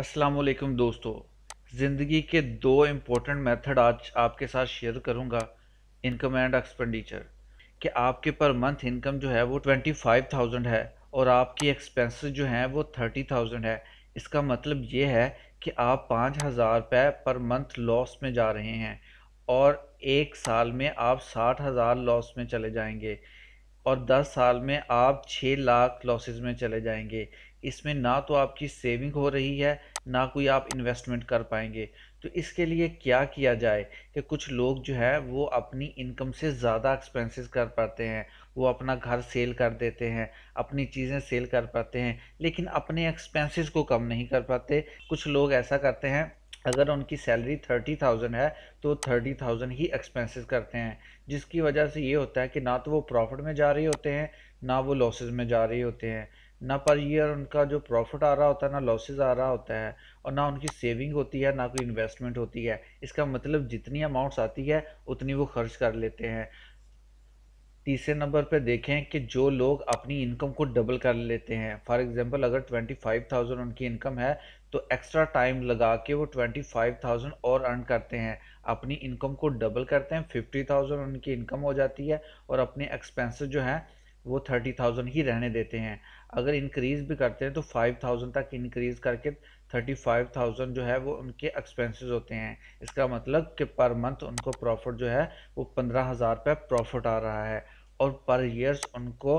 असलम दोस्तों ज़िंदगी के दो इम्पोर्टेंट मेथड आज आपके साथ शेयर करूंगा इनकम एंड एक्सपेंडिचर कि आपके पर मंथ इनकम जो है वो ट्वेंटी फाइव थाउजेंड है और आपकी एक्सपेंसेस जो हैं वो थर्टी थाउजेंड है इसका मतलब ये है कि आप पाँच हज़ार रुपये पर मंथ लॉस में जा रहे हैं और एक साल में आप साठ हज़ार लॉस में चले जाएंगे और 10 साल में आप 6 लाख लॉसेस में चले जाएंगे इसमें ना तो आपकी सेविंग हो रही है ना कोई आप इन्वेस्टमेंट कर पाएंगे तो इसके लिए क्या किया जाए कि कुछ लोग जो है वो अपनी इनकम से ज़्यादा एक्सपेंसेस कर पाते हैं वो अपना घर सेल कर देते हैं अपनी चीज़ें सेल कर पाते हैं लेकिन अपने एक्सपेंसेस को कम नहीं कर पाते कुछ लोग ऐसा करते हैं अगर उनकी सैलरी थर्टी थाउजेंड है तो थर्टी थाउजेंड ही एक्सपेंसेस करते हैं जिसकी वजह से ये होता है कि ना तो वो प्रॉफिट में जा रहे होते हैं ना वो लॉसेज में जा रहे होते हैं ना पर ईयर उनका जो प्रॉफिट आ रहा होता है ना लॉसेज आ रहा होता है और ना उनकी सेविंग होती है ना कोई इन्वेस्टमेंट होती है इसका मतलब जितनी अमाउंट्स आती है उतनी वो खर्च कर लेते हैं तीसरे नंबर पर देखें कि जो लोग अपनी इनकम को डबल कर लेते हैं फॉर एग्जांपल अगर ट्वेंटी फाइव थाउजेंड उनकी इनकम है तो एक्स्ट्रा टाइम लगा के वो ट्वेंटी फाइव थाउजेंड और अर्न करते हैं अपनी इनकम को डबल करते हैं फिफ्टी थाउजेंड उनकी इनकम हो जाती है और अपने एक्सपेंसेस जो हैं वो थर्टी थाउजेंड ही रहने देते हैं अगर इंक्रीज़ भी करते हैं तो फाइव थाउजेंड तक इंक्रीज़ करके थर्टी फाइव थाउजेंड जो है वो उनके एक्सपेंसेस होते हैं इसका मतलब कि पर मंथ उनको प्रॉफिट जो है वो पंद्रह हज़ार रुपये प्रॉफिट आ रहा है और पर ईयर्स उनको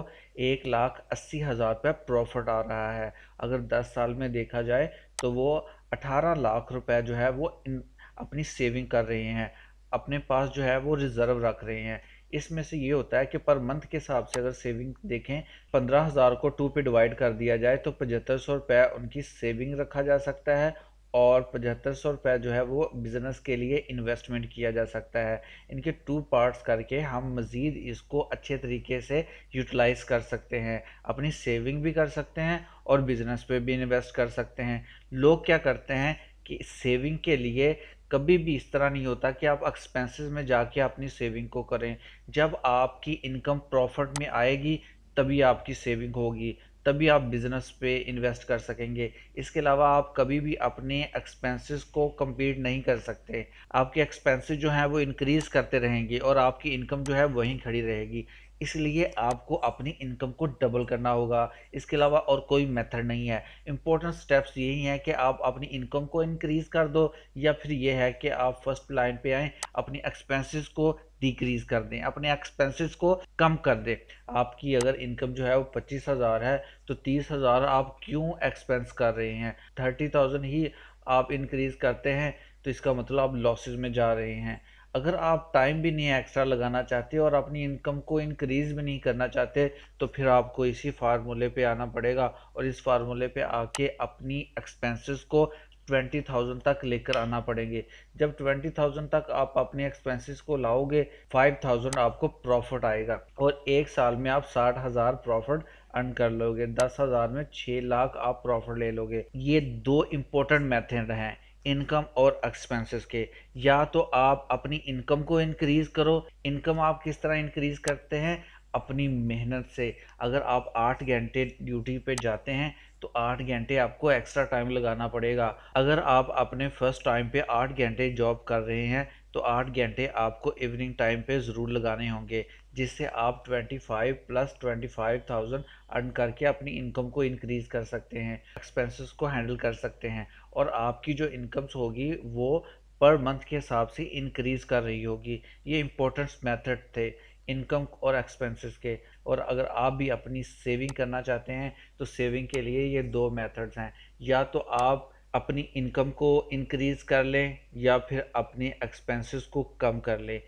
एक लाख अस्सी हज़ार रुपये प्रॉफिट आ रहा है अगर दस साल में देखा जाए तो वो अठारह लाख रुपए जो है वो अपनी सेविंग कर रहे हैं अपने पास जो है वो रिज़र्व रख रहे हैं इसमें से ये होता है कि पर मंथ के हिसाब से अगर सेविंग देखें पंद्रह हज़ार को टू पे डिवाइड कर दिया जाए तो पचहत्तर सौ रुपये उनकी सेविंग रखा जा सकता है और पचहत्तर सौ रुपये जो है वो बिज़नेस के लिए इन्वेस्टमेंट किया जा सकता है इनके टू पार्ट्स करके हम मज़ीद इसको अच्छे तरीके से यूटिलाइज़ कर सकते हैं अपनी सेविंग भी कर सकते हैं और बिज़नेस पे भी इन्वेस्ट कर सकते हैं लोग क्या करते हैं कि सेविंग के लिए कभी भी इस तरह नहीं होता कि आप एक्सपेंसेस में जाके अपनी सेविंग को करें जब आपकी इनकम प्रॉफिट में आएगी तभी आपकी सेविंग होगी तभी आप बिज़नेस पे इन्वेस्ट कर सकेंगे इसके अलावा आप कभी भी अपने एक्सपेंसेस को कम्पीट नहीं कर सकते आपके एक्सपेंसेस जो हैं वो इंक्रीज़ करते रहेंगे और आपकी इनकम जो है वहीं खड़ी रहेगी इसलिए आपको अपनी इनकम को डबल करना होगा इसके अलावा और कोई मेथड नहीं है इंपॉर्टेंट स्टेप्स यही हैं कि आप अपनी इनकम को इंक्रीज़ कर दो या फिर ये है कि आप फर्स्ट लाइन पे आएँ अपनी एक्सपेंसेस को डिक्रीज कर दें अपने एक्सपेंसेस को कम कर दें आपकी अगर इनकम जो है वो पच्चीस हज़ार है तो तीस हज़ार आप क्यों एक्सपेंस कर रहे हैं थर्टी थाउजेंड ही आप इनक्रीज करते हैं तो इसका मतलब आप लॉसेज में जा रहे हैं अगर आप टाइम भी नहीं एक्स्ट्रा लगाना चाहते और अपनी इनकम को इनक्रीज भी नहीं करना चाहते तो फिर आपको इसी फार्मूले पे आना पड़ेगा और इस फार्मूले पे आके अपनी एक्सपेंसेस को ट्वेंटी थाउजेंड तक लेकर आना पड़ेंगे जब ट्वेंटी थाउजेंड तक आप अपने एक्सपेंसेस को लाओगे फाइव थाउजेंड आपको प्रॉफिट आएगा और एक साल में आप साठ हज़ार प्रॉफिट अर्न कर लोगे दस हज़ार में छः लाख आप प्रॉफिट ले लोगे ये दो इम्पोर्टेंट मेथड हैं इनकम और एक्सपेंसेस के या तो आप अपनी इनकम को इंक्रीज करो इनकम आप किस तरह इंक्रीज करते हैं अपनी मेहनत से अगर आप आठ घंटे ड्यूटी पे जाते हैं तो आठ घंटे आपको एक्स्ट्रा टाइम लगाना पड़ेगा अगर आप अपने फर्स्ट टाइम पे आठ घंटे जॉब कर रहे हैं तो आठ घंटे आपको इवनिंग टाइम पे ज़रूर लगाने होंगे जिससे आप 25 प्लस 25,000 अर्न करके अपनी इनकम को इंक्रीज़ कर सकते हैं एक्सपेंसेस को हैंडल कर सकते हैं और आपकी जो इनकम्स होगी वो पर मंथ के हिसाब से इंक्रीज़ कर रही होगी ये इम्पोर्टेंट मेथड थे इनकम और एक्सपेंसेस के और अगर आप भी अपनी सेविंग करना चाहते हैं तो सेविंग के लिए ये दो मेथड्स हैं या तो आप अपनी इनकम को इंक्रीज कर लें या फिर अपने एक्सपेंसेस को कम कर लें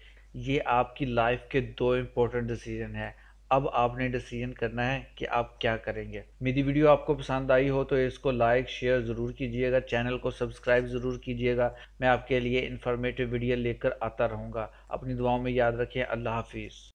ये आपकी लाइफ के दो इम्पोर्टेंट डिसीजन हैं अब आपने डिसीजन करना है कि आप क्या करेंगे मेरी वीडियो आपको पसंद आई हो तो इसको लाइक शेयर ज़रूर कीजिएगा चैनल को सब्सक्राइब ज़रूर कीजिएगा मैं आपके लिए इन्फॉर्मेटिव वीडियो लेकर आता रहूँगा अपनी दुआओं में याद रखें अल्लाह हाफिज़